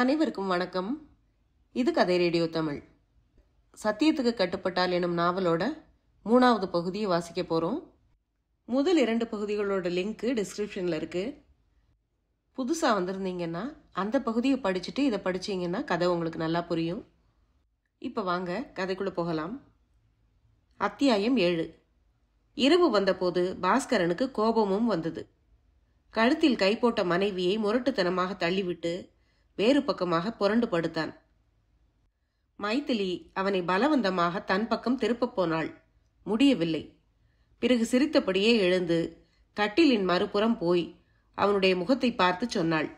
அனைவருக்கும் வணக்கம் இது கதை ரேடியோ தமிழ் சத்தியத்துக்கு கட்டுப்பட்டால் எனும் நாவலோட மூணாவது பகுதியை வாசிக்க போகிறோம் முதல் இரண்டு பகுதிகளோட லிங்க்கு டிஸ்கிரிப்ஷனில் இருக்குது புதுசாக வந்திருந்தீங்கன்னா அந்த பகுதியை படிச்சுட்டு இதை படிச்சிங்கன்னா கதை உங்களுக்கு நல்லா புரியும் இப்போ வாங்க கதைக்குள்ளே போகலாம் அத்தியாயம் ஏழு இரவு வந்தபோது பாஸ்கரனுக்கு கோபமும் வந்தது கழுத்தில் கைப்போட்ட மனைவியை முரட்டுத்தனமாக தள்ளிவிட்டு வேறு பக்கமாக புரண்டு படுத்தான் மைத்திலி அவனை பலவந்தமாக தன் பக்கம் திருப்பப் போனாள் முடியவில்லை பிறகு சிரித்தபடியே எழுந்து கட்டிலின் மறுபுறம் போய் அவனுடைய முகத்தை பார்த்து சொன்னாள்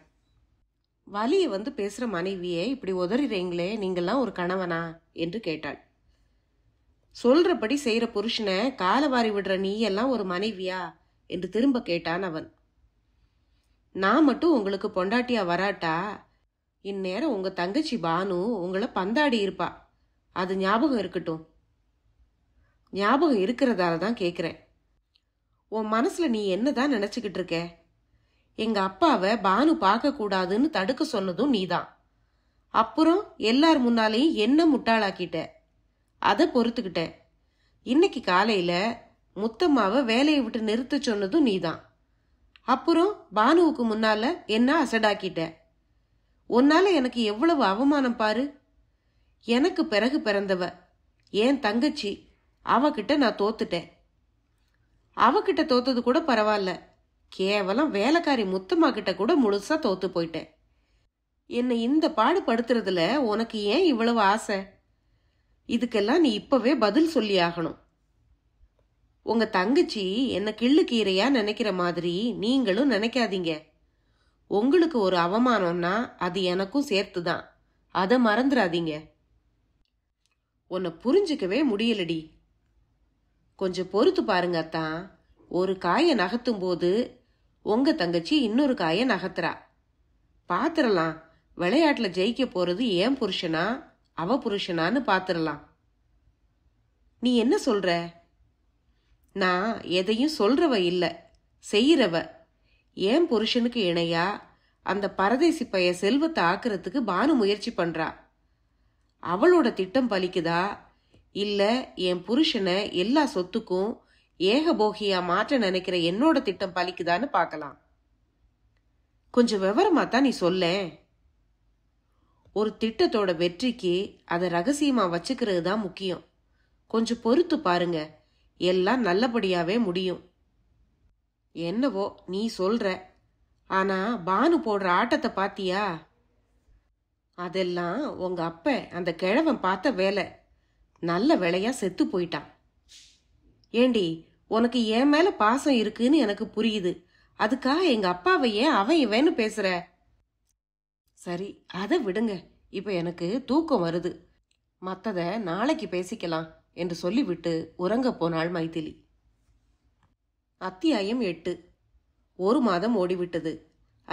வலிய வந்து பேசுகிற மனைவியை இப்படி உதறிறீங்களே நீங்கள்லாம் ஒரு கணவனா என்று கேட்டாள் சொல்றபடி செய்கிற புருஷனை காலவாரி விடுற நீ எல்லாம் ஒரு மனைவியா என்று திரும்ப கேட்டான் அவன் நான் மட்டும் உங்களுக்கு பொண்டாட்டியா வராட்டா இந்நேரம் உங்க தங்கச்சி பானு உங்களை பந்தாடி இருப்பா அது ஞாபகம் இருக்கட்டும் ஞாபகம் இருக்கிறதால தான் கேட்குறேன் உன் மனசுல நீ என்னதான் நினச்சிக்கிட்டு இருக்க எங்க அப்பாவை பானு பார்க்கக்கூடாதுன்னு தடுக்க சொன்னதும் நீதான் அப்புறம் எல்லார் முன்னாலேயும் என்ன முட்டாளாக்கிட்ட அதை பொறுத்துக்கிட்டேன் இன்னைக்கு காலையில முத்தம்மாவை வேலையை விட்டு நிறுத்த சொன்னதும் நீதான் அப்புறம் பானுவுக்கு முன்னால என்ன அசடாக்கிட்ட உன்னால எனக்கு எவ்வளவு அவமானம் பாரு எனக்கு பிறகு பிறந்தவ ஏன் தங்கச்சி அவகிட்ட நான் தோத்துட்டேன் அவகிட்ட தோத்தது கூட பரவாயில்ல கேவலம் வேலைக்காரி முத்தம்மா கிட்ட கூட முழுசா தோத்து போயிட்டேன் என்னை இந்த பாடு படுத்துறதுல உனக்கு ஏன் இவ்வளவு ஆசை இதுக்கெல்லாம் நீ இப்பவே பதில் சொல்லி ஆகணும் உங்க தங்கச்சி என்ன கிள்ளு கீரையா நினைக்கிற மாதிரி நீங்களும் நினைக்காதீங்க உங்களுக்கு ஒரு அவமானம்னா அது எனக்கும் சேர்த்து தான் அதை மறந்துடாதீங்க உன்னை புரிஞ்சுக்கவே முடியலடி கொஞ்சம் பொறுத்து பாருங்க அத்தான் ஒரு காயை நகர்த்தும் போது உங்க தங்கச்சி இன்னொரு காயை நகர்த்துறா பாத்திரலாம் விளையாட்டுல ஜெயிக்க போறது ஏன் புருஷனா அவ புருஷனான்னு பாத்திரலாம் நீ என்ன சொல்ற நான் எதையும் சொல்றவ இல்லை செய்யறவ ஏன் புருஷனுக்கு இணையா அந்த பரதேசி பைய செல்வத்தை ஆக்குறதுக்கு பானு முயற்சி பண்றா அவளோட திட்டம் பலிக்குதா இல்ல என் புருஷனை எல்லா சொத்துக்கும் ஏகபோகியா மாற்ற நினைக்கிற என்னோட திட்டம் பலிக்குதான்னு பார்க்கலாம் கொஞ்சம் விவரமா தான் நீ சொல்ல ஒரு திட்டத்தோட வெற்றிக்கு அதை ரகசியமா வச்சுக்கிறது தான் முக்கியம் கொஞ்சம் பொறுத்து பாருங்க எல்லாம் நல்லபடியாவே முடியும் என்னவோ நீ சொல்ற ஆனா பானு போடுற ஆட்டத்தை பாத்தியா அதெல்லாம் உங்க அப்ப அந்த கிழவன் பார்த்த வேலை நல்ல வேலையா செத்து போயிட்டான் ஏண்டி உனக்கு என் மேல பாசம் இருக்குன்னு எனக்கு புரியுது அதுக்காக எங்க அப்பாவை ஏன் அவன் இவன்னு பேசுற சரி அதை விடுங்க இப்ப எனக்கு தூக்கம் வருது மற்றதை நாளைக்கு பேசிக்கலாம் என்று சொல்லிவிட்டு உறங்க போனாள் மைதிலி அத்தியாயம் எட்டு ஒரு மாதம் ஓடிவிட்டது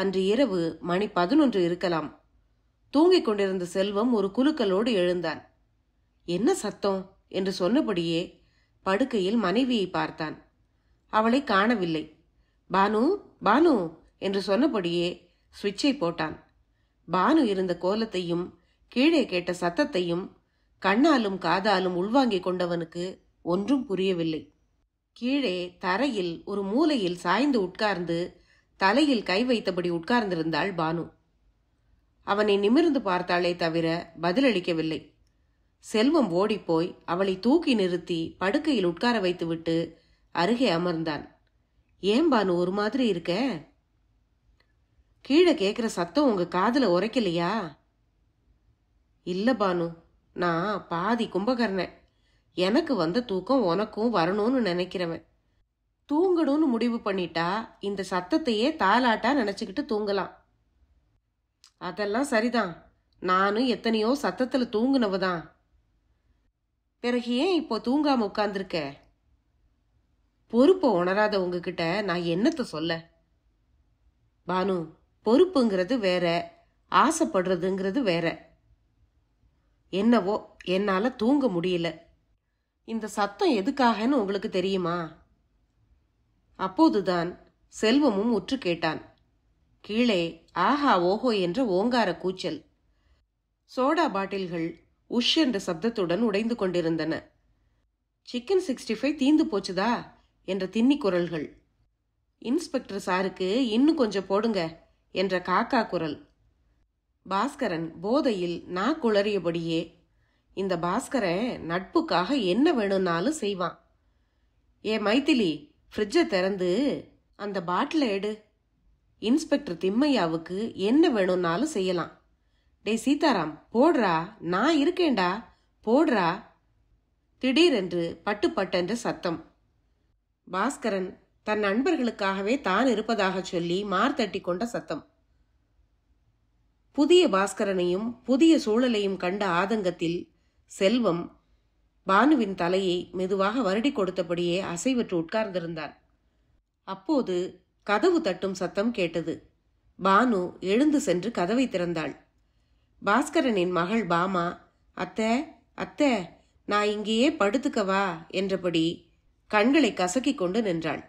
அன்று இரவு மணி பதினொன்று இருக்கலாம் தூங்கிக் கொண்டிருந்த செல்வம் ஒரு குலுக்கலோடு எழுந்தான் என்ன சத்தம் என்று சொன்னபடியே படுக்கையில் மனைவியை பார்த்தான் அவளை காணவில்லை பானு பானு என்று சொன்னபடியே சுவிட்சை போட்டான் பானு இருந்த கோலத்தையும் கீழே கேட்ட சத்தத்தையும் கண்ணாலும் காதாலும் உள்வாங்கிக் கொண்டவனுக்கு ஒன்றும் புரியவில்லை கீழே தரையில் ஒரு மூலையில் சாய்ந்து உட்கார்ந்து தலையில் கை வைத்தபடி உட்கார்ந்திருந்தாள் பானு அவனை நிமிர்ந்து பார்த்தாளே தவிர பதிலளிக்கவில்லை செல்வம் ஓடிப்போய் அவளை தூக்கி நிறுத்தி படுக்கையில் உட்கார வைத்துவிட்டு அருகே அமர்ந்தான் ஏன் பானு ஒரு மாதிரி இருக்க கீழே கேட்குற சத்தம் உங்க காதில் உரைக்கலையா இல்லை பானு நான் பாதி கும்பகர்ணன் எனக்கு வந்த தூக்கம் உனக்கும் வரணும்னு நினைக்கிறவன் தூங்கணும்னு முடிவு பண்ணிட்டா இந்த சத்தத்தையே தாலாட்டா நினச்சிக்கிட்டு தூங்கலாம் அதெல்லாம் சரிதான் நானும் எத்தனையோ சத்தத்தில் தூங்குனவ தான் பிறகு ஏன் இப்போ தூங்காம உட்காந்துருக்க பொறுப்பை உணராத உங்ககிட்ட நான் என்னத்தை சொல்ல பானு பொறுப்புங்கிறது வேற ஆசைப்படுறதுங்கிறது வேற என்னவோ என்னால் தூங்க முடியல இந்த சத்தம் எதுக்காகன்னு உங்களுக்கு தெரியுமா அப்போதுதான் செல்வமும் உற்று கேட்டான் கீழே ஆஹா ஓஹோ என்ற ஓங்கார கூச்சல் சோடா பாட்டில்கள் உஷ் என்ற சப்தத்துடன் உடைந்து கொண்டிருந்தன சிக்கன் சிக்ஸ்டி ஃபைவ் தீந்து போச்சுதா என்ற தின்னி குரல்கள் இன்ஸ்பெக்டர் சாருக்கு இன்னும் கொஞ்சம் போடுங்க என்ற காக்கா குரல் பாஸ்கரன் போதையில் நா குளறியபடியே இந்த பாஸ்கரன் நட்புக்காக என்ன வேணும்னாலும் செய்வான் ஏ மைத்திலி ஃப்ரிட்ஜை திறந்து அந்த பாட்டில எடு இன்ஸ்பெக்டர் திம்மையாவுக்கு என்ன வேணும்னாலும் செய்யலாம் டே சீதாராம் போடுறா நான் இருக்கேண்டா போடுறா திடீரென்று பட்டுப்பட்டென்ற சத்தம் பாஸ்கரன் தன் நண்பர்களுக்காகவே தான் இருப்பதாக சொல்லி மார்த்தட்டி கொண்ட சத்தம் புதிய பாஸ்கரனையும் புதிய சூழலையும் கண்ட ஆதங்கத்தில் செல்வம் பானுவின் தலையை மெதுவாக வருடி கொடுத்தபடியே அசைவற்று உட்கார்ந்திருந்தான் அப்போது கதவு தட்டும் சத்தம் கேட்டது பானு எழுந்து சென்று கதவை திறந்தாள் பாஸ்கரனின் மகள் பாமா அத்தை அத்தை நான் இங்கேயே படுத்துக்கவா என்றபடி கண்களை கசக்கிக் கொண்டு நின்றாள்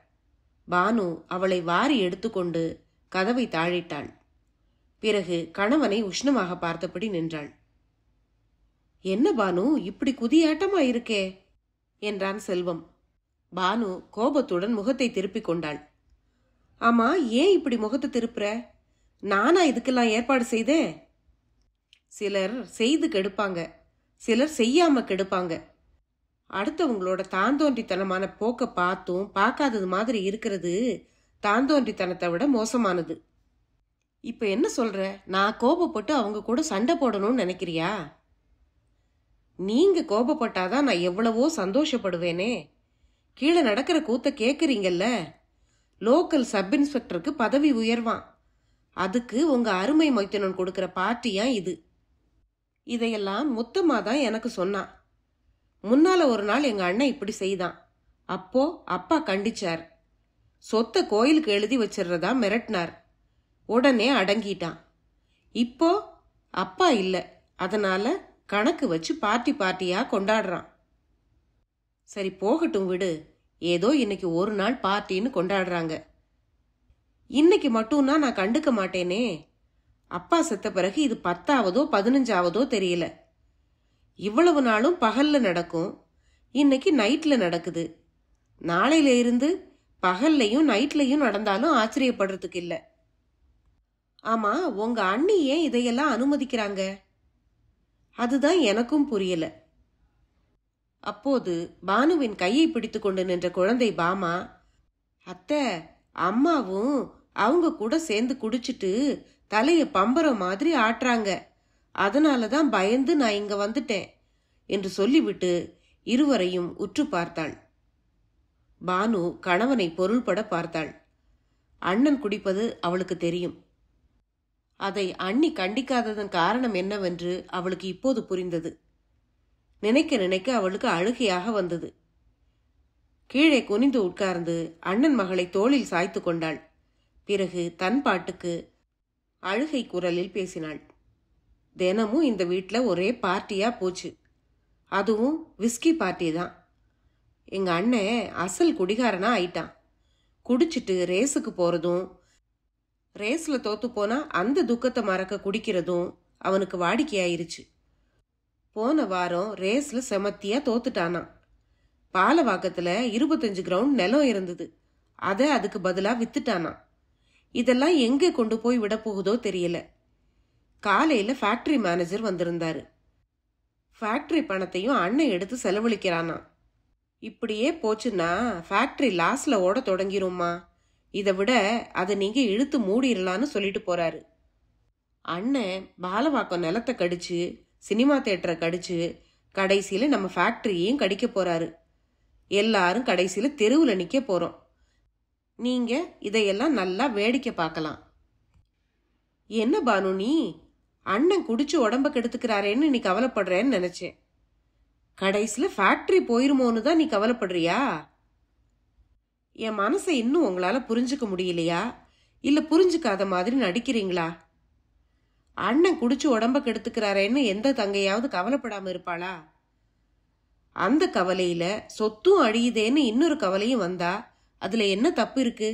பானு அவளை வாரி எடுத்துக்கொண்டு கதவை தாழிட்டாள் பிறகு கணவனை உஷ்ணமாக பார்த்தபடி நின்றாள் என்ன பானு இப்படி குதியாட்டமா இருக்கே என்றான் செல்வம் பானு கோபத்துடன் முகத்தை திருப்பிக் கொண்டாள் ஆமா ஏன் இப்படி முகத்தை திருப்புற நானா இதுக்கெல்லாம் ஏற்பாடு செய்தேன் சிலர் செய்து கெடுப்பாங்க சிலர் செய்யாம கெடுப்பாங்க அடுத்தவங்களோட தாந்தோன்றித்தனமான போக்க பார்த்தும் பார்க்காதது மாதிரி இருக்கிறது தாந்தோன்றித்தனத்தை விட மோசமானது இப்ப என்ன சொல்ற நான் கோபப்பட்டு அவங்க கூட சண்டை போடணும்னு நினைக்கிறியா நீங்க கோபப்பட்டாதான் நான் எவ்வளவோ சந்தோஷப்படுவேனே கீழே நடக்கிற கூத்த கேக்குறீங்கல்ல லோக்கல் சப் இன்ஸ்பெக்டருக்கு பதவி உயர்வான் அதுக்கு உங்க அருமை மொய்த்தனன் கொடுக்குற பார்ட்டியா இது இதையெல்லாம் முத்தம்மா தான் எனக்கு சொன்னான் முன்னால ஒரு நாள் எங்க அண்ணன் இப்படி செய்தான் அப்போ அப்பா கண்டிச்சார் சொத்தை கோயிலுக்கு எழுதி வச்சிடுறதா மிரட்டினார் உடனே அடங்கிட்டான் இப்போ அப்பா இல்லை அதனால கணக்கு வச்சு பார்ட்டி பார்ட்டியாக கொண்டாடுறான் சரி போகட்டும் விடு ஏதோ இன்னைக்கு ஒரு நாள் பார்ட்டின்னு கொண்டாடுறாங்க இன்னைக்கு மட்டும்னா நான் கண்டுக்க மாட்டேனே அப்பா செத்த பிறகு இது பத்தாவதோ பதினஞ்சாவதோ தெரியல இவ்வளவு நாளும் பகல்ல நடக்கும் இன்னைக்கு நைட்ல நடக்குது நாளையில இருந்து பகல்லையும் நைட்லையும் நடந்தாலும் ஆச்சரியப்படுறதுக்கு இல்லை ஆமா உங்க அண்ணி ஏன் இதையெல்லாம் அனுமதிக்கிறாங்க அதுதான் எனக்கும் புரியல அப்போது பானுவின் கையை பிடித்து கொண்டு நின்ற குழந்தை பாமா அத்தை அம்மாவும் அவங்க கூட சேர்ந்து குடிச்சிட்டு தலைய பம்பரம் மாதிரி ஆட்டுறாங்க அதனாலதான் தான் பயந்து நான் இங்க வந்துட்டேன் என்று சொல்லிவிட்டு இருவரையும் உற்று பார்த்தாள் பானு கணவனை பொருள்பட பார்த்தாள் அண்ணன் குடிப்பது அவளுக்கு தெரியும் அதை அண்ணி கண்டிக்காததன் காரணம் என்னவென்று அவளுக்கு இப்போது புரிந்தது நினைக்க நினைக்க அவளுக்கு அழுகையாக வந்தது கீழே குனிந்து உட்கார்ந்து அண்ணன் மகளை தோளில் சாய்த்து கொண்டாள் பிறகு தன் பாட்டுக்கு அழுகை குரலில் பேசினாள் தினமும் இந்த வீட்டில் ஒரே பார்ட்டியா போச்சு அதுவும் விஸ்கி பார்ட்டி தான் எங்கள் அண்ணன் அசல் குடிகாரனா ஆயிட்டான் குடிச்சிட்டு ரேஸுக்கு போகிறதும் ரேஸில் தோத்து போனா அந்த துக்கத்தை மறக்க குடிக்கிறதும் அவனுக்கு வாடிக்கையாயிருச்சு போன வாரம் ரேஸில் செமத்தியா தோத்துட்டானா பாலவாக்கத்துல இருபத்தஞ்சு கிரவுண்ட் நிலம் இருந்தது அதை அதுக்கு பதிலாக வித்துட்டானா இதெல்லாம் எங்கே கொண்டு போய் விட போகுதோ தெரியல காலையில் ஃபேக்ட்ரி மேனேஜர் வந்திருந்தாரு ஃபேக்ட்ரி பணத்தையும் அண்ணன் எடுத்து செலவழிக்கிறானா இப்படியே போச்சுன்னா ஃபேக்ட்ரி லாஸ்ல ஓட தொடங்கிரும்மா இதை விட அதை நீங்க இழுத்து மூடிடலான்னு சொல்லிட்டு போறாரு அண்ணன் பாலவாக்கம் நிலத்தை கடிச்சு சினிமா தேட்டரை கடிச்சு கடைசியில் நம்ம ஃபேக்ட்ரியையும் கடிக்க போறாரு எல்லாரும் கடைசியில் தெருவில் நிற்க போகிறோம் நீங்கள் இதையெல்லாம் நல்லா வேடிக்கை பார்க்கலாம் என்ன பானு நீ அண்ணன் குடிச்சு உடம்ப கெடுத்துக்கிறாரேன்னு நீ கவலைப்படுறேன்னு நினச்சேன் கடைசியில் ஃபேக்ட்ரி போயிருமோன்னு தான் நீ கவலைப்படுறியா என் மனசை இன்னும் உங்களால் புரிஞ்சுக்க முடியலையா இல்லை புரிஞ்சுக்காத மாதிரி நடிக்கிறீங்களா அண்ணன் குடிச்சு உடம்ப கெடுத்துக்கிறாரேன்னு எந்த தங்கையாவது கவலைப்படாமல் இருப்பாளா அந்த கவலையில் சொத்தும் அழியுதேன்னு இன்னொரு கவலையும் வந்தா அதில் என்ன தப்பு இருக்கு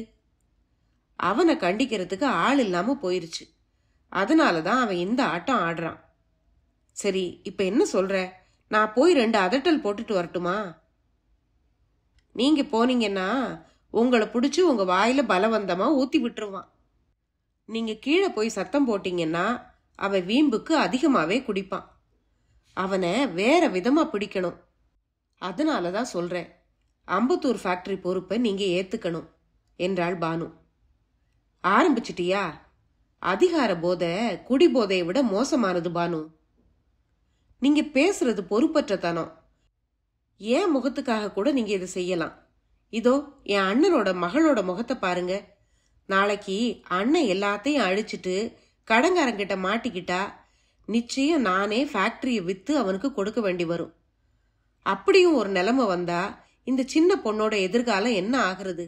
அவனை கண்டிக்கிறதுக்கு ஆள் இல்லாமல் போயிருச்சு அதனால தான் அவன் இந்த ஆட்டம் ஆடுறான் சரி இப்போ என்ன சொல்கிற நான் போய் ரெண்டு அதட்டல் போட்டுட்டு வரட்டுமா நீங்கள் போனீங்கன்னா உங்களை பிடிச்சி உங்கள் வாயில் பலவந்தமாக ஊற்றி விட்டுருவான் நீங்கள் கீழே போய் சத்தம் போட்டிங்கன்னா அவன் வீம்புக்கு அதிகமாகவே குடிப்பான் அவனை வேற விதமாக பிடிக்கணும் அதனால தான் சொல்கிறேன் அம்பத்தூர் ஃபேக்டரி பொறுப்பை நீங்கள் ஏற்றுக்கணும் என்றாள் பானு ஆரம்பிச்சிட்டியா அதிகார போதை குடி போதையை விட மோசமானது பானு நீங்க பேசுறது பொறுப்பற்ற தனம் ஏன் முகத்துக்காக கூட நீங்க இதை செய்யலாம் இதோ என் அண்ணனோட மகளோட முகத்தை பாருங்க நாளைக்கு அண்ணன் எல்லாத்தையும் அழிச்சிட்டு கடங்காரங்கிட்ட மாட்டிக்கிட்டா நிச்சயம் நானே ஃபேக்டரியை வித்து அவனுக்கு கொடுக்க வேண்டி வரும் அப்படியும் ஒரு நிலைமை வந்தா இந்த சின்ன பொண்ணோட எதிர்காலம் என்ன ஆகுறது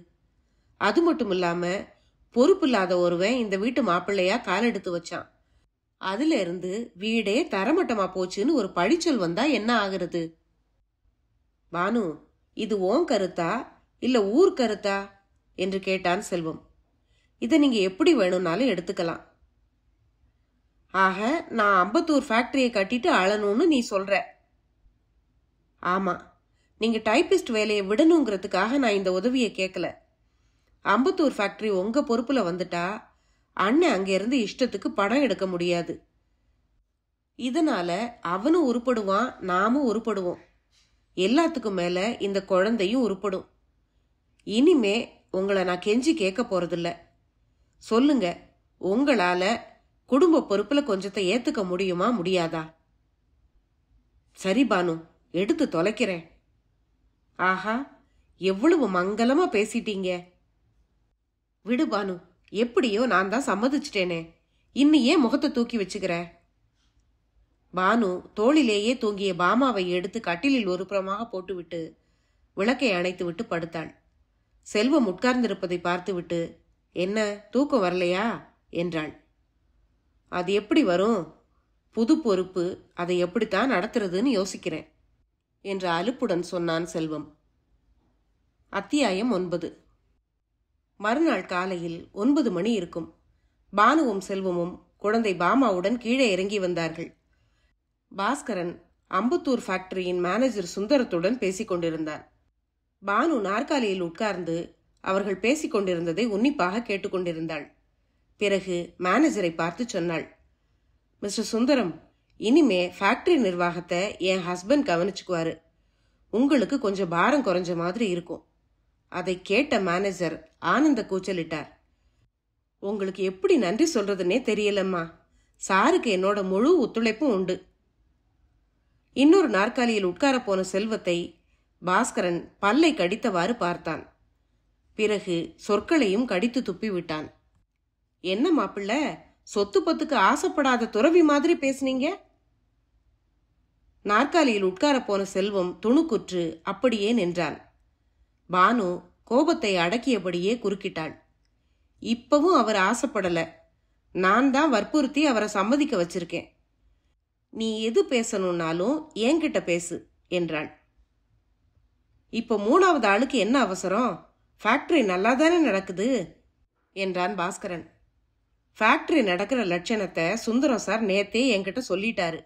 அது மட்டும் இல்லாம பொறுப்பு இல்லாத ஒருவன் இந்த வீட்டு மாப்பிள்ளையா காலெடுத்து வச்சான் அதுல இருந்து வீடே தரமட்டமா போச்சுன்னு ஒரு பழிச்சொல் வந்தா என்ன ஆகுறது பானு இது ஓன் கருத்தா இல்ல ஊர் கருத்தா என்று கேட்டான் செல்வம் இதை நீங்க எப்படி வேணும்னாலும் எடுத்துக்கலாம் ஆக நான் அம்பத்தூர் ஃபேக்டரியை கட்டிட்டு அழணும்னு நீ சொல்ற ஆமா நீங்க டைபிஸ்ட் வேலையை விடணுங்கிறதுக்காக நான் இந்த உதவியை கேட்கல அம்பத்தூர் ஃபேக்டரி உங்க பொறுப்புல வந்துட்டா அண்ணன் அங்கிருந்து இஷ்டத்துக்கு படம் எடுக்க முடியாது இதனால அவனும் உருப்படுவான் நாமும் உருப்படுவோம் எல்லாத்துக்கும் மேல இந்த குழந்தையும் உருப்படும் இனிமே உங்களை நான் கெஞ்சி கேட்க போறதில்ல சொல்லுங்க உங்களால குடும்ப பொறுப்புல கொஞ்சத்தை ஏத்துக்க முடியுமா முடியாதா சரி பானு எடுத்து தொலைக்கிறேன் ஆஹா எவ்வளவு மங்களமா பேசிட்டீங்க விடு பானு எப்படியோ நான் தான் சம்மதிச்சிட்டேனே இன்னும் ஏன் முகத்தை தூக்கி வச்சுக்கிற பானு தோளிலேயே தூங்கிய பாமாவை எடுத்து கட்டிலில் ஒரு புறமாக போட்டுவிட்டு விளக்கை அணைத்து விட்டு படுத்தாள் செல்வம் உட்கார்ந்திருப்பதை பார்த்துவிட்டு என்ன தூக்கம் வரலையா என்றாள் அது எப்படி வரும் புது பொறுப்பு அதை எப்படித்தான் நடத்துறதுன்னு யோசிக்கிறேன் என்ற அலுப்புடன் சொன்னான் செல்வம் அத்தியாயம் ஒன்பது மறுநாள் காலையில் ஒன்பது மணி இருக்கும் பானுவும் செல்வமும் குழந்தை பாமாவுடன் கீழே இறங்கி வந்தார்கள் பாஸ்கரன் அம்புத்தூர் ஃபேக்டரியின் மேனேஜர் சுந்தரத்துடன் பேசிக் பானு நாற்காலியில் உட்கார்ந்து அவர்கள் பேசிக் கொண்டிருந்ததை உன்னிப்பாக கேட்டுக்கொண்டிருந்தாள் பிறகு மேனேஜரை பார்த்து சொன்னாள் மிஸ்டர் சுந்தரம் இனிமே ஃபேக்டரி நிர்வாகத்தை என் ஹஸ்பண்ட் கவனிச்சுக்குவாரு உங்களுக்கு கொஞ்சம் பாரம் குறைஞ்ச மாதிரி இருக்கும் அதை கேட்ட மேனேஜர் ஆனந்த கூச்சலிட்டார் உங்களுக்கு எப்படி நன்றி சொல்றதுன்னே தெரியலம்மா சாருக்கு என்னோட முழு ஒத்துழைப்பும் உண்டு இன்னொரு நாற்காலியில் உட்கார போன செல்வத்தை பாஸ்கரன் பல்லை கடித்தவாறு பார்த்தான் பிறகு சொற்களையும் கடித்து துப்பிவிட்டான் என்ன மாப்பிள்ள சொத்து பத்துக்கு ஆசைப்படாத துறவி மாதிரி பேசுனீங்க நாற்காலியில் உட்கார போன செல்வம் துணுக்குற்று அப்படியே நின்றான் பானு கோபத்தை அடக்கியபடியே குறுக்கிட்டாள் இப்பவும் அவர் ஆசைப்படல நான் தான் வற்புறுத்தி அவரை சம்மதிக்க வச்சிருக்கேன் நீ எது பேசணும்னாலும் என்கிட்ட பேசு என்றாள் இப்போ மூணாவது ஆளுக்கு என்ன அவசரம் ஃபேக்டரி நல்லா தானே நடக்குது என்றான் பாஸ்கரன் ஃபேக்டரி நடக்கிற லட்சணத்தை சுந்தரம் சார் நேத்தே என்கிட்ட சொல்லிட்டாரு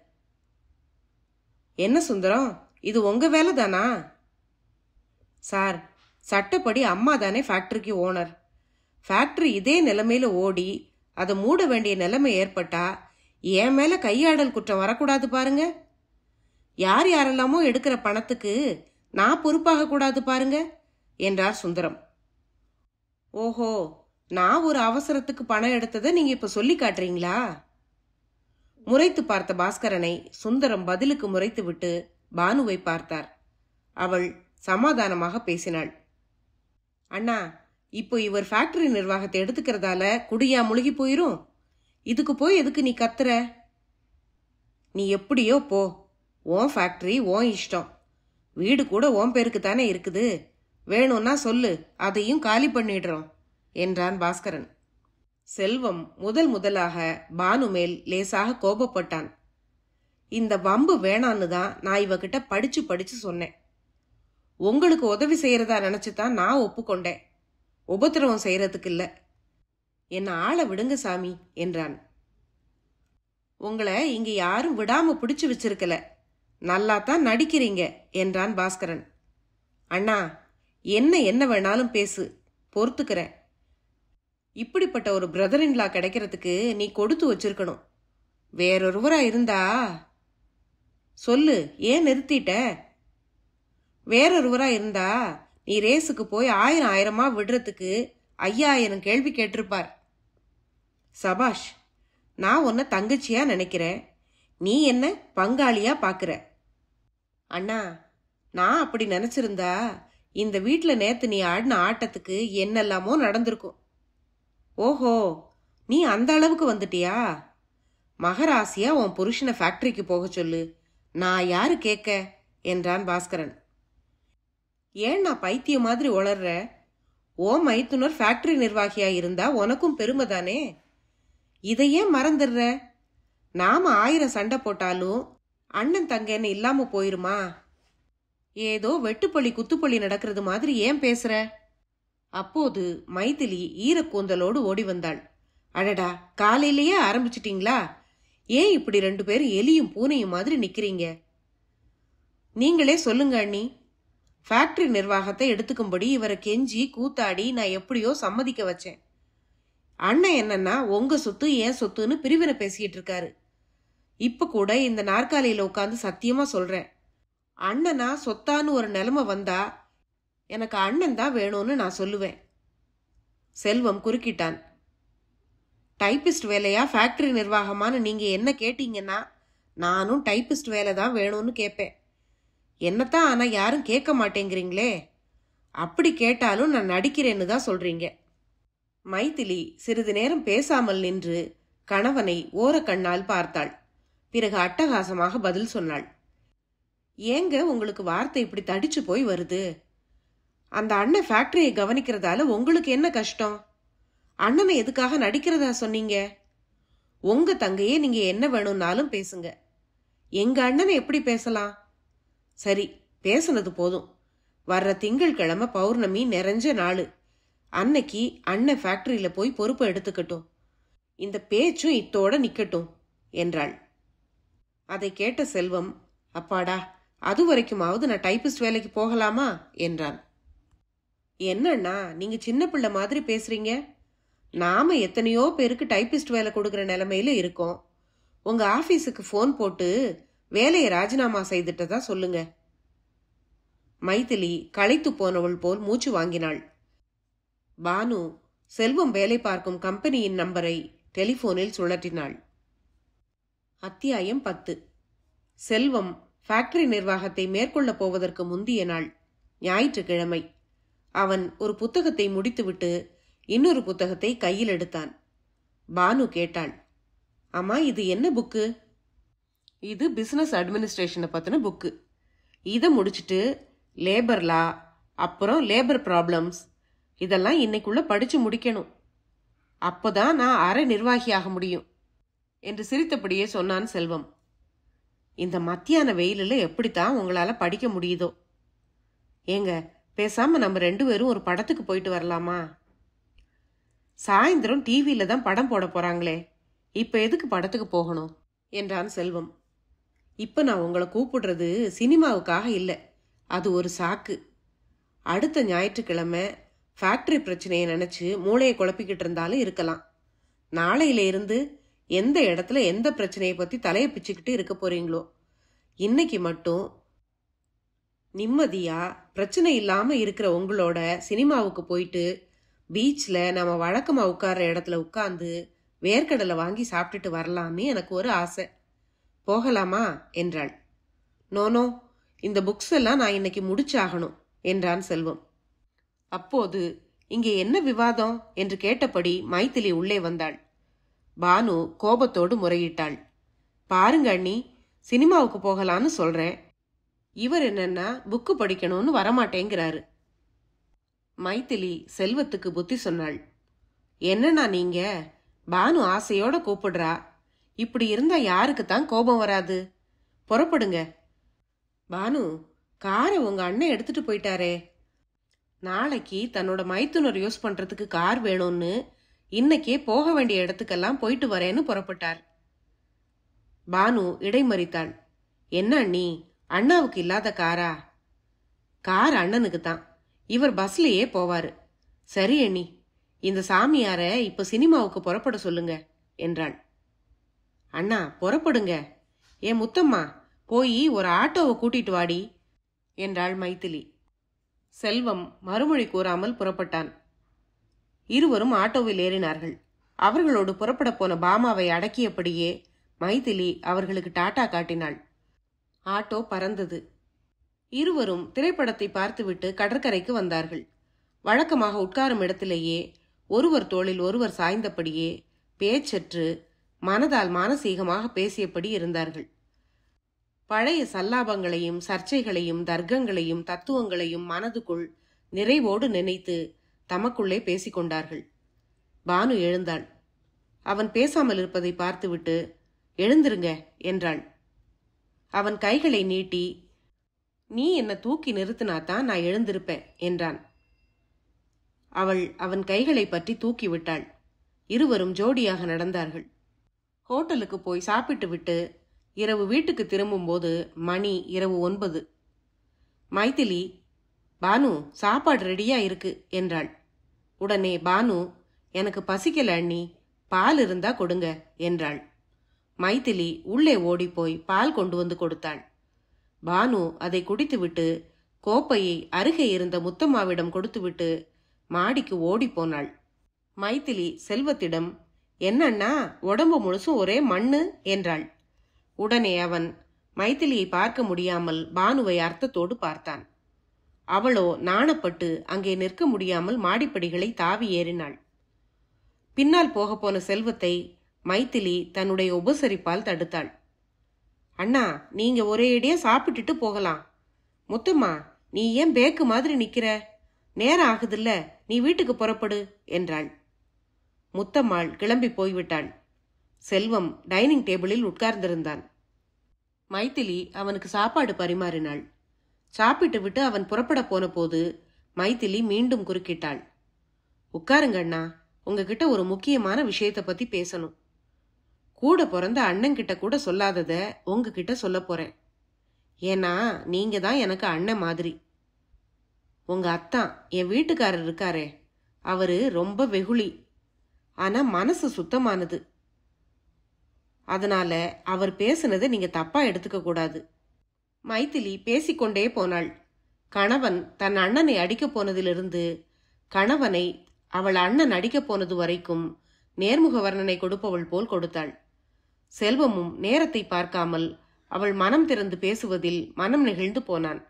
என்ன சுந்தரம் இது உங்க வேலை தானா சார் சட்டப்படி அம்மா தானே ஃபேக்டரிக்கு ஓனர் ஃபேக்டரி இதே நிலைமையில ஓடி அதை மூட வேண்டிய நிலைமை ஏற்பட்டா என் மேல கையாடல் குற்றம் வரக்கூடாது பாருங்க யார் யாரெல்லாமோ எடுக்கிற பணத்துக்கு நான் பொறுப்பாக கூடாது பாருங்க என்றார் சுந்தரம் ஓஹோ நான் ஒரு அவசரத்துக்கு பணம் எடுத்ததை நீங்க இப்ப சொல்லி காட்டுறீங்களா முறைத்து பார்த்த பாஸ்கரனை சுந்தரம் பதிலுக்கு முறைத்து விட்டு பானுவை பார்த்தார் அவள் சமாதானமாக பேசினாள் அண்ணா இப்போ இவர் ஃபேக்டரி நிர்வாகத்தை எடுத்துக்கிறதால குடியா முழுகி போயிரும் இதுக்கு போய் எதுக்கு நீ கத்துற நீ எப்படியோ போ ஓன் ஃபேக்டரி ஓன் இஷ்டம் வீடு கூட ஓம் பேருக்கு தானே இருக்குது வேணும்னா சொல்லு அதையும் காலி பண்ணிடுறோம் என்றான் பாஸ்கரன் செல்வம் முதல் முதலாக பானு மேல் லேசாக கோபப்பட்டான் இந்த வம்பு வேணான்னு தான் நான் இவகிட்ட படிச்சு படிச்சு சொன்னேன் உங்களுக்கு உதவி செய்யறதா நினைச்சு தான் நான் ஒப்புக்கொண்டேன் உபத்திரவம் செய்யறதுக்கு இல்ல என்ன ஆளை விடுங்க சாமி என்றான் உங்களை இங்க யாரும் விடாம பிடிச்சு வச்சிருக்கல நல்லா தான் நடிக்கிறீங்க என்றான் பாஸ்கரன் அண்ணா என்ன என்ன வேணாலும் பேசு பொறுத்துக்கிறேன் இப்படிப்பட்ட ஒரு பிரதரின்லா கிடைக்கிறதுக்கு நீ கொடுத்து வச்சிருக்கணும் வேறொருவரா இருந்தா சொல்லு ஏன் நிறுத்திட்ட வேறொருவரா இருந்தா நீ ரேஸுக்கு போய் ஆயிரம் ஆயிரமா விடுறதுக்கு ஐயாயிரம் கேள்வி கேட்டிருப்பார் சபாஷ் நான் உன்னை தங்கச்சியா நினைக்கிறேன் நீ என்ன பங்காளியா பாக்குற அண்ணா நான் அப்படி நினைச்சிருந்தா இந்த வீட்டில் நேத்து நீ ஆடின ஆட்டத்துக்கு என்னெல்லாமோ நடந்திருக்கும் ஓஹோ நீ அந்த அளவுக்கு வந்துட்டியா மகராசியா உன் புருஷனை ஃபேக்டரிக்கு போக சொல்லு நான் யாரு கேட்க என்றான் பாஸ்கரன் ஏன் நான் பைத்திய மாதிரி உளர்ற ஓ மைத்துனர் ஃபேக்டரி நிர்வாகியா இருந்தா உனக்கும் பெருமை தானே இதையே மறந்துடுற நாம ஆயிரம் சண்டை போட்டாலும் அண்ணன் தங்கன்னு இல்லாம போயிருமா ஏதோ வெட்டுப்பள்ளி குத்துப்பள்ளி நடக்கிறது மாதிரி ஏன் பேசுற அப்போது மைதிலி ஈரக்கூந்தலோடு ஓடி வந்தாள் அடடா காலையிலேயே ஆரம்பிச்சிட்டீங்களா ஏன் இப்படி ரெண்டு பேரும் எலியும் பூனையும் மாதிரி நிக்கிறீங்க நீங்களே சொல்லுங்க அண்ணி ஃபேக்டரி நிர்வாகத்தை எடுத்துக்கும்படி இவரை கெஞ்சி கூத்தாடி நான் எப்படியோ சம்மதிக்க வச்சேன் அண்ணன் என்னன்னா உங்க சொத்து ஏன் சொத்துன்னு பிரிவினை பேசிக்கிட்டு இருக்காரு இப்போ கூட இந்த நாற்காலியில் உட்காந்து சத்தியமாக சொல்கிறேன் அண்ணனா சொத்தான்னு ஒரு நிலைமை வந்தா எனக்கு அண்ணன் தான் வேணும்னு நான் சொல்லுவேன் செல்வம் குறுக்கிட்டான் டைப்பிஸ்ட் வேலையா ஃபேக்டரி நிர்வாகமானு நீங்கள் என்ன கேட்டீங்கன்னா நானும் டைப்பிஸ்ட் வேலை தான் வேணும்னு கேட்பேன் என்னத்தான் ஆனால் யாரும் கேட்க மாட்டேங்கிறீங்களே அப்படி கேட்டாலும் நான் நடிக்கிறேன்னு தான் சொல்கிறீங்க மைத்திலி சிறிது நேரம் பேசாமல் நின்று கணவனை ஓரக்கண்ணால் பார்த்தாள் பிறகு அட்டகாசமாக பதில் சொன்னாள் ஏங்க உங்களுக்கு வார்த்தை இப்படி தடிச்சு போய் வருது அந்த அண்ணன் ஃபேக்டரியை கவனிக்கிறதால உங்களுக்கு என்ன கஷ்டம் அண்ணனை எதுக்காக நடிக்கிறதா சொன்னீங்க உங்க தங்கையே நீங்க என்ன வேணும்னாலும் பேசுங்க எங்க அண்ணனை எப்படி பேசலாம் சரி பேசுனது போதும் வர்ற திங்கள்கிழமை பௌர்ணமி நிறைஞ்ச நாள் அன்னைக்கு அண்ணன் ஃபேக்டரியில போய் பொறுப்பு எடுத்துக்கட்டும் இந்த பேச்சும் இத்தோட நிக்கட்டும் என்றாள் அதை கேட்ட செல்வம் அப்பாடா அது வரைக்குமாவது நான் டைபிஸ்ட் வேலைக்கு போகலாமா என்றான் என்னண்ணா நீங்க சின்ன பிள்ளை மாதிரி பேசுறீங்க நாம எத்தனையோ பேருக்கு டைபிஸ்ட் வேலை கொடுக்குற நிலமையில இருக்கோம் உங்க ஆபீஸுக்கு ஃபோன் போட்டு வேலையை ராஜினாமா செய்துட்டதா சொல்லுங்க மைதிலி களைத்து போனவள் போல் மூச்சு வாங்கினாள் பானு செல்வம் வேலை பார்க்கும் கம்பெனியின் நம்பரை டெலிபோனில் சுழற்றினாள் அத்தியாயம் பத்து செல்வம் ஃபேக்டரி நிர்வாகத்தை மேற்கொள்ளப் போவதற்கு முந்திய நாள் ஞாயிற்றுக்கிழமை அவன் ஒரு புத்தகத்தை முடித்துவிட்டு இன்னொரு புத்தகத்தை கையில் எடுத்தான் பானு கேட்டாள் அம்மா இது என்ன புக்கு இது பிசினஸ் அட்மினிஸ்ட்ரேஷனை பற்றின புக்கு இதை முடிச்சுட்டு லேபர் லா அப்புறம் லேபர் ப்ராப்ளம்ஸ் இதெல்லாம் இன்னைக்குள்ள படிச்சு முடிக்கணும் அப்போதான் நான் அரை நிர்வாகியாக முடியும் என்று சிரித்தபடியே சொன்னான் செல்வம் இந்த மத்தியான வெயிலில் எப்படித்தான் உங்களால் படிக்க முடியுதோ ஏங்க பேசாமல் நம்ம ரெண்டு பேரும் ஒரு படத்துக்கு போயிட்டு வரலாமா சாயந்தரம் டிவியில தான் படம் போட போகிறாங்களே இப்போ எதுக்கு படத்துக்கு போகணும் என்றான் செல்வம் இப்போ நான் உங்களை கூப்பிடுறது சினிமாவுக்காக இல்லை அது ஒரு சாக்கு அடுத்த ஞாயிற்றுக்கிழமை ஃபேக்ட்ரி பிரச்சனையை நினச்சி மூளையை குழப்பிக்கிட்டு இருந்தாலும் இருக்கலாம் நாளையிலிருந்து எந்த இடத்துல எந்த பிரச்சனையை பற்றி தலையை பிச்சுக்கிட்டு இருக்க போறீங்களோ இன்னைக்கு மட்டும் நிம்மதியா பிரச்சனை இல்லாம இருக்கிற உங்களோட சினிமாவுக்கு போயிட்டு பீச்சில் நம்ம வழக்கமாக உட்கார்ற இடத்துல உட்காந்து வேர்க்கடலை வாங்கி சாப்பிட்டுட்டு வரலாமே எனக்கு ஒரு ஆசை போகலாமா என்றாள் நோனோ இந்த புக்ஸ் எல்லாம் நான் இன்னைக்கு முடிச்சாகணும் என்றான் செல்வம் அப்போது இங்கே என்ன விவாதம் என்று கேட்டபடி மைத்திலி உள்ளே வந்தாள் பானு கோபத்தோடு முறையிட்டாள் பாருங்க அண்ணி சினிமாவுக்கு போகலான்னு சொல்றேன் இவர் என்னன்னா புக்கு படிக்கணும்னு வரமாட்டேங்கிறாரு மைத்திலி செல்வத்துக்கு புத்தி சொன்னாள் என்னன்னா நீங்க பானு ஆசையோட கூப்பிடுறா இப்படி இருந்தா யாருக்கு தான் கோபம் வராது புறப்படுங்க பானு காரை உங்க அண்ணன் எடுத்துட்டு போயிட்டாரே நாளைக்கு தன்னோட மைத்துனர் யூஸ் பண்றதுக்கு கார் வேணும்னு இன்னைக்கே போக வேண்டிய இடத்துக்கெல்லாம் போயிட்டு வரேன்னு புறப்பட்டார் பானு இடைமறித்தாள் என்ன அண்ணி அண்ணாவுக்கு இல்லாத காரா கார் அண்ணனுக்கு தான் இவர் பஸ்லயே போவாரு சரி அண்ணி இந்த சாமியார இப்ப சினிமாவுக்கு புறப்பட சொல்லுங்க என்றாள் அண்ணா புறப்படுங்க ஏ முத்தம்மா போய் ஒரு ஆட்டோவை கூட்டிட்டு வாடி என்றாள் மைத்திலி செல்வம் மறுமொழி கூறாமல் புறப்பட்டான் இருவரும் ஆட்டோவில் ஏறினார்கள் அவர்களோடு புறப்பட போன பாமாவை அடக்கியபடியே மைதிலி அவர்களுக்கு டாட்டா காட்டினாள் ஆட்டோ பறந்தது இருவரும் திரைப்படத்தை பார்த்துவிட்டு கடற்கரைக்கு வந்தார்கள் வழக்கமாக உட்காரும் இடத்திலேயே ஒருவர் தோளில் ஒருவர் சாய்ந்தபடியே பேச்சற்று மனதால் மானசீகமாக பேசியபடி இருந்தார்கள் பழைய சல்லாபங்களையும் சர்ச்சைகளையும் தர்க்கங்களையும் தத்துவங்களையும் மனதுக்குள் நிறைவோடு நினைத்து தமக்குள்ளே பேசிக்கொண்டார்கள் பானு எழுந்தாள் அவன் பேசாமல் இருப்பதை பார்த்துவிட்டு எழுந்திருங்க என்றாள் அவன் கைகளை நீட்டி நீ என்னை தூக்கி நிறுத்தினாதான் நான் எழுந்திருப்பேன் என்றான் அவள் அவன் கைகளை பற்றி தூக்கி விட்டாள் இருவரும் ஜோடியாக நடந்தார்கள் ஹோட்டலுக்கு போய் சாப்பிட்டு விட்டு இரவு வீட்டுக்கு திரும்பும்போது மணி இரவு ஒன்பது மைதிலி பானு சாப்பாடு ரெடியா இருக்கு என்றாள் உடனே பானு எனக்கு பசிக்கல அண்ணி பால் இருந்தா கொடுங்க என்றாள் மைதிலி உள்ளே ஓடிப்போய் பால் கொண்டு வந்து கொடுத்தாள் பானு அதை குடித்துவிட்டு கோப்பையை அருகே இருந்த முத்தம்மாவிடம் கொடுத்துவிட்டு மாடிக்கு ஓடிப்போனாள் மைதிலி செல்வத்திடம் என்னன்னா உடம்பு முழுசும் ஒரே மண்ணு என்றாள் உடனே அவன் மைதிலியை பார்க்க முடியாமல் பானுவை அர்த்தத்தோடு பார்த்தான் அவளோ நாணப்பட்டு அங்கே நிற்க முடியாமல் மாடிப்படிகளை தாவி ஏறினாள் பின்னால் போக போன செல்வத்தை மைத்திலி தன்னுடைய உபசரிப்பால் தடுத்தாள் அண்ணா நீங்க இடையே சாப்பிட்டுட்டு போகலாம் முத்தம்மா நீ ஏன் பேக்கு மாதிரி நிக்கிற நேரம் ஆகுதில்ல நீ வீட்டுக்கு புறப்படு என்றாள் முத்தம்மாள் கிளம்பி போய்விட்டாள் செல்வம் டைனிங் டேபிளில் உட்கார்ந்திருந்தான் மைத்திலி அவனுக்கு சாப்பாடு பரிமாறினாள் சாப்பிட்டு விட்டு அவன் புறப்பட போன போது மைத்திலி மீண்டும் குறுக்கிட்டாள் உட்காருங்க அண்ணா உங்ககிட்ட ஒரு முக்கியமான விஷயத்தை பத்தி பேசணும் கூட பிறந்த அண்ணன்கிட்ட கூட சொல்லாதத உங்ககிட்ட சொல்ல போறேன் ஏன்னா நீங்க தான் எனக்கு அண்ணன் மாதிரி உங்க அத்தான் என் வீட்டுக்காரர் இருக்காரே அவரு ரொம்ப வெகுளி ஆனா மனசு சுத்தமானது அதனால அவர் பேசுனதை நீங்க தப்பா எடுத்துக்க கூடாது மைத்திலி பேசிக்கொண்டே போனாள் கணவன் தன் அண்ணனை அடிக்கப் போனதிலிருந்து கணவனை அவள் அண்ணன் அடிக்கப் போனது வரைக்கும் நேர்முக வர்ணனை கொடுப்பவள் போல் கொடுத்தாள் செல்வமும் நேரத்தை பார்க்காமல் அவள் மனம் திறந்து பேசுவதில் மனம் நெகிழ்ந்து போனான்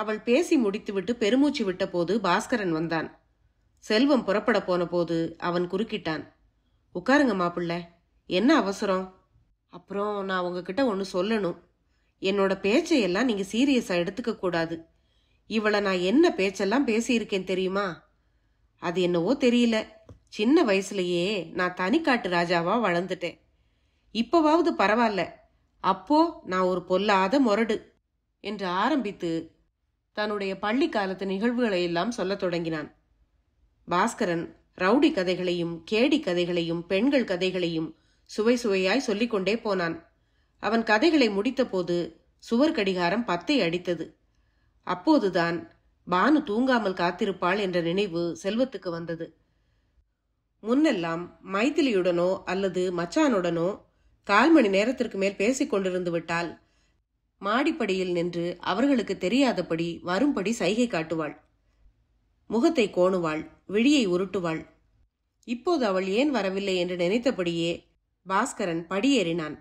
அவள் பேசி முடித்துவிட்டு பெருமூச்சு விட்டபோது பாஸ்கரன் வந்தான் செல்வம் புறப்பட போன போது அவன் குறுக்கிட்டான் உட்காருங்க மாப்பிள்ள என்ன அவசரம் அப்புறம் நான் உங்ககிட்ட ஒன்று சொல்லணும் என்னோட பேச்சையெல்லாம் நீங்க சீரியஸா எடுத்துக்க கூடாது இவளை நான் என்ன பேச்செல்லாம் பேசியிருக்கேன் தெரியுமா அது என்னவோ தெரியல சின்ன வயசுலயே நான் தனிக்காட்டு ராஜாவா வளர்ந்துட்டேன் இப்பவாவது பரவாயில்ல அப்போ நான் ஒரு பொல்லாத முரடு என்று ஆரம்பித்து தன்னுடைய பள்ளி காலத்து நிகழ்வுகளை எல்லாம் சொல்லத் தொடங்கினான் பாஸ்கரன் ரவுடி கதைகளையும் கேடி கதைகளையும் பெண்கள் கதைகளையும் சுவை சுவையாய் சொல்லிக்கொண்டே போனான் அவன் கதைகளை முடித்தபோது சுவர் கடிகாரம் பத்தை அடித்தது அப்போதுதான் பானு தூங்காமல் காத்திருப்பாள் என்ற நினைவு செல்வத்துக்கு வந்தது முன்னெல்லாம் மைத்திலியுடனோ அல்லது மச்சானுடனோ கால் மணி நேரத்திற்கு மேல் பேசிக் கொண்டிருந்து விட்டால் மாடிப்படியில் நின்று அவர்களுக்கு தெரியாதபடி வரும்படி சைகை காட்டுவாள் முகத்தை கோணுவாள் விழியை உருட்டுவாள் இப்போது அவள் ஏன் வரவில்லை என்று நினைத்தபடியே பாஸ்கரன் படியேறினான்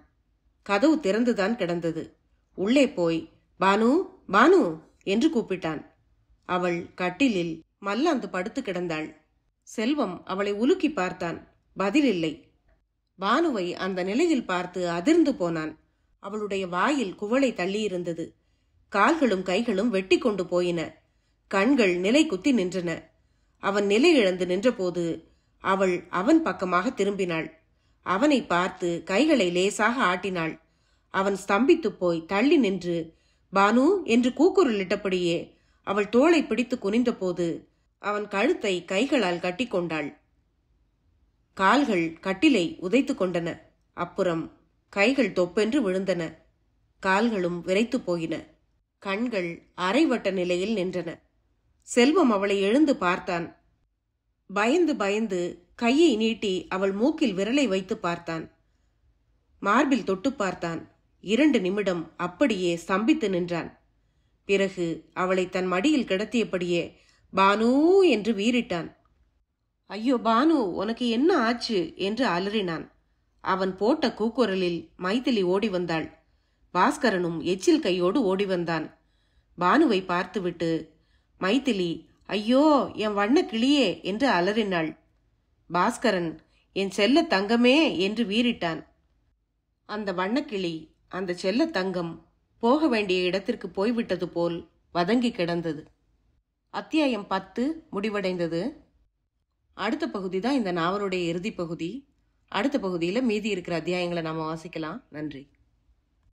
கதவு திறந்துதான் கிடந்தது உள்ளே போய் பானு பானு என்று கூப்பிட்டான் அவள் கட்டிலில் மல்லாந்து படுத்து கிடந்தாள் செல்வம் அவளை உலுக்கி பார்த்தான் பதிலில்லை பானுவை அந்த நிலையில் பார்த்து அதிர்ந்து போனான் அவளுடைய வாயில் குவளை தள்ளியிருந்தது கால்களும் கைகளும் வெட்டி கொண்டு போயின கண்கள் நிலை குத்தி நின்றன அவன் நிலை இழந்து நின்றபோது அவள் அவன் பக்கமாக திரும்பினாள் அவனை பார்த்து கைகளை லேசாக ஆட்டினாள் அவன் ஸ்தம்பித்து போய் தள்ளி நின்று பானு என்று கூக்குரலிட்டபடியே அவள் தோளை பிடித்து குனிந்தபோது அவன் கழுத்தை கைகளால் கட்டிக்கொண்டாள் கால்கள் கட்டிலை உதைத்து கொண்டன அப்புறம் கைகள் தொப்பென்று விழுந்தன கால்களும் விரைத்து போயின கண்கள் அரைவட்ட நிலையில் நின்றன செல்வம் அவளை எழுந்து பார்த்தான் பயந்து பயந்து கையை நீட்டி அவள் மூக்கில் விரலை வைத்து பார்த்தான் மார்பில் தொட்டு பார்த்தான் இரண்டு நிமிடம் அப்படியே ஸ்தம்பித்து நின்றான் பிறகு அவளை தன் மடியில் கிடத்தியபடியே பானு என்று வீறிட்டான் ஐயோ பானு உனக்கு என்ன ஆச்சு என்று அலறினான் அவன் போட்ட கூக்குரலில் மைதிலி ஓடி வந்தாள் பாஸ்கரனும் எச்சில் கையோடு ஓடி வந்தான் பானுவை பார்த்துவிட்டு மைதிலி ஐயோ என் வண்ண கிளியே என்று அலறினாள் பாஸ்கரன் என் செல்ல தங்கமே என்று வீறிட்டான் அந்த வண்ணக்கிளி அந்த செல்ல தங்கம் போக வேண்டிய இடத்திற்கு போய்விட்டது போல் வதங்கி கிடந்தது அத்தியாயம் பத்து முடிவடைந்தது அடுத்த பகுதி தான் இந்த நாவலுடைய இறுதி பகுதி அடுத்த பகுதியில் மீதி இருக்கிற அத்தியாயங்களை நாம் வாசிக்கலாம் நன்றி